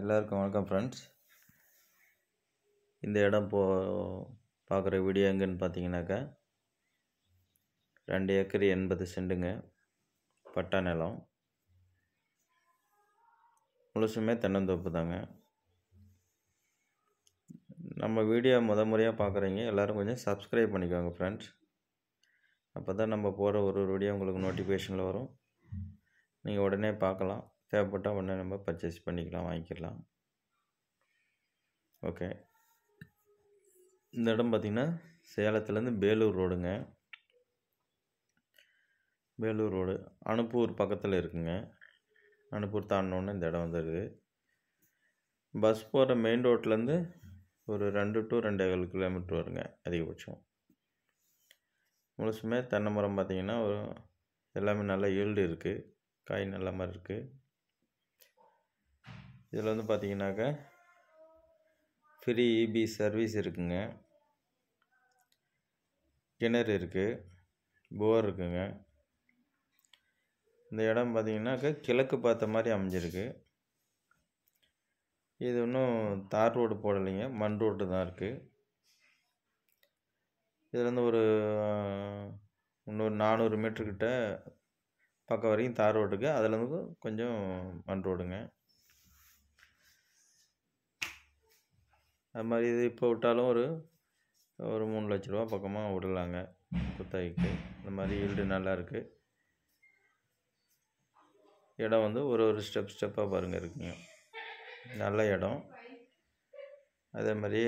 எல்லாருக்கும் வணக்கம் ஃப்ரெண்ட்ஸ் இந்த இடம் போ பார்க்குற வீடியோ எங்கேன்னு பார்த்தீங்கன்னாக்கா ரெண்டு ஏக்கர் எண்பது செண்டுங்க பட்டா நிலம் முழுசுமே தென்னந்தோப்பு தாங்க நம்ம வீடியோ முத முறையாக பார்க்குறீங்க எல்லோரும் கொஞ்சம் சப்ஸ்கிரைப் பண்ணிக்கோங்க ஃப்ரெண்ட்ஸ் அப்போ தான் நம்ம போகிற ஒரு ஒரு வீடியோ உங்களுக்கு நோட்டிஃபிகேஷனில் வரும் நீங்கள் உடனே பார்க்கலாம் தேவைப்பட்டால் உடனே நம்ம பர்ச்சேஸ் பண்ணிக்கலாம் வாங்கிக்கலாம் ஓகே இந்த இடம் பார்த்திங்கன்னா சேலத்துலேருந்து பேலூர் ரோடுங்க வேலூர் ரோடு அனுப்பூர் பக்கத்தில் இருக்குங்க அனுப்பூர் தாண்டினோடனே இந்த இடம் வந்துடுது பஸ் போகிற மெயின் ரோட்லேருந்து ஒரு ரெண்டு டு ரெண்டு கால் கிலோமீட்டர் வருங்க அதிகபட்சம் முழுசுமே தென்னை மரம் பார்த்திங்கன்னா ஒரு எல்லாமே நல்லா ஈல்டு இருக்குது காய் நல்ல மாதிரி இருக்குது இதில் வந்து பார்த்தீங்கன்னாக்க ஃப்ரீ இபி சர்வீஸ் இருக்குங்க கிணறு இருக்குது போர் இருக்குங்க இந்த இடம் பார்த்திங்கனாக்கா கிழக்கு பார்த்த மாதிரி அமைஞ்சிருக்கு இது இன்னும் தார் ரோடு போடலைங்க மண் ரோடு தான் இருக்குது இதில் வந்து ஒரு இன்னொரு நானூறு மீட்டருக்கிட்ட பக்கம் வரைக்கும் தார் ரோடு இருக்குது அதில் வந்து கொஞ்சம் மண் ரோடுங்க அது மாதிரி இது இப்போ விட்டாலும் ஒரு ஒரு மூணு லட்ச ரூபா பக்கமாக விடலாங்க குத்தகைக்கு இந்த மாதிரி ஈல்டு இருக்குது இடம் வந்து ஒரு ஒரு ஸ்டெப் ஸ்டெப்பாக பாருங்கள் இருக்குங்க நல்ல இடம் அதே மாதிரி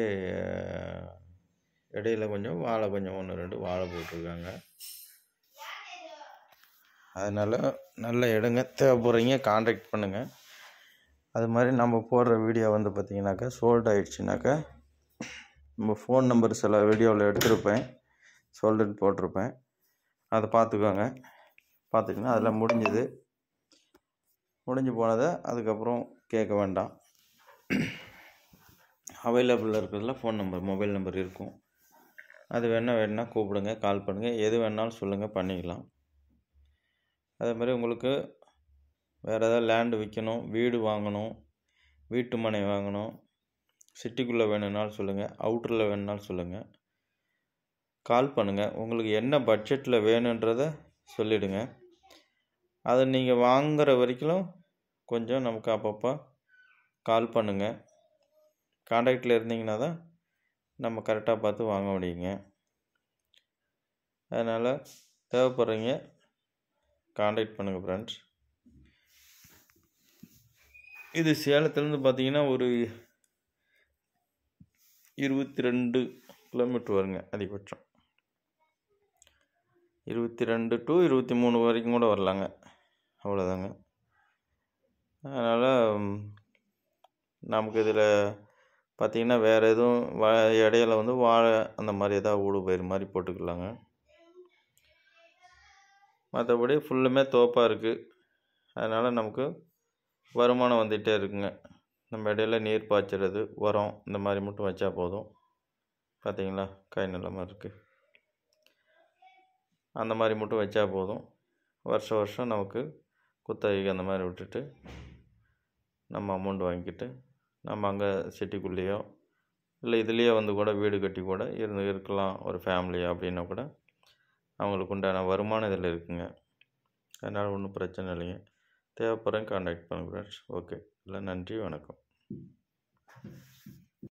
இடையில கொஞ்சம் வாழை கொஞ்சம் ஒன்று ரெண்டு வாழை போட்டிருக்காங்க அதனால் நல்ல இடங்க தேவைப்படுறீங்க கான்டாக்ட் பண்ணுங்கள் அது மாதிரி நம்ம போடுற வீடியோ வந்து பார்த்திங்கனாக்கா சோல்ட் ஆகிடுச்சினாக்கா நம்ம ஃபோன் நம்பர் சில வீடியோவில் எடுத்திருப்பேன் சோல்டுன்னு போட்டிருப்பேன் அதை பார்த்துக்கோங்க பார்த்துக்கணும் அதில் முடிஞ்சது முடிஞ்சு போனதை அதுக்கப்புறம் கேட்க வேண்டாம் அவைலபிளில் இருக்கிறதுல ஃபோன் நம்பர் மொபைல் நம்பர் இருக்கும் அது வேணால் வேணுன்னா கூப்பிடுங்க கால் பண்ணுங்கள் எது வேணாலும் சொல்லுங்கள் பண்ணிக்கலாம் அதே மாதிரி உங்களுக்கு வேறு ஏதாவது லேண்டு விற்கணும் வீடு வாங்கணும் வீட்டு மனை வாங்கணும் சிட்டிக்குள்ளே வேணும்னாலும் சொல்லுங்கள் அவுட்டரில் வேணுன்னாலும் சொல்லுங்கள் கால் பண்ணுங்கள் உங்களுக்கு என்ன பட்ஜெட்டில் வேணுன்றத சொல்லிவிடுங்க அதை நீங்கள் வாங்குகிற வரைக்கும் கொஞ்சம் நமக்கு அப்பப்போ கால் பண்ணுங்கள் காண்டாக்டில் இருந்தீங்கன்னா தான் நம்ம கரெக்டாக பார்த்து வாங்க முடியுங்க அதனால் தேவைப்படுறீங்க காண்டாக்ட் பண்ணுங்கள் ஃப்ரெண்ட்ஸ் இது சேலத்துலேருந்து பார்த்தீங்கன்னா ஒரு இருபத்தி ரெண்டு கிலோமீட்டர் வருங்க அதிகபட்சம் இருபத்தி ரெண்டு டு இருபத்தி மூணு வரைக்கும் கூட வரலாங்க அவ்வளோதாங்க அதனால் நமக்கு இதில் பார்த்திங்கன்னா வேறு எதுவும் வ இடையில வந்து வாழை அந்த மாதிரி எதாவது ஊடு பயிர் மாதிரி போட்டுக்கலாங்க மற்றபடி ஃபுல்லுமே தோப்பாக இருக்குது அதனால் நமக்கு வருமானம் வந்துகிட்டே இருக்குங்க நம்ம இடையில நீர் பாய்ச்சிறது உரம் இந்த மாதிரி மட்டும் வச்சா போதும் பார்த்தீங்களா காய் நிலமாக இருக்குது அந்த மாதிரி மட்டும் வச்சா போதும் வருஷ வருஷம் நமக்கு குத்தகைக்கு அந்த மாதிரி விட்டுட்டு நம்ம அமௌண்ட் வாங்கிக்கிட்டு நம்ம அங்கே சிட்டிக்குள்ளேயோ இல்லை இதுலேயே வந்து கூட வீடு கட்டி கூட இருந்து இருக்கலாம் ஒரு ஃபேமிலியாக அப்படின்னா கூட அவங்களுக்கு உண்டான வருமானம் இதில் இருக்குங்க அதனால் ஒன்றும் பிரச்சனை இல்லைங்க தேவைப்படுறேன் காண்டாக்ட் பண்ணுங்கள் ஃப்ரெண்ட்ஸ் ஓகே எல்லாம் நன்றி வணக்கம்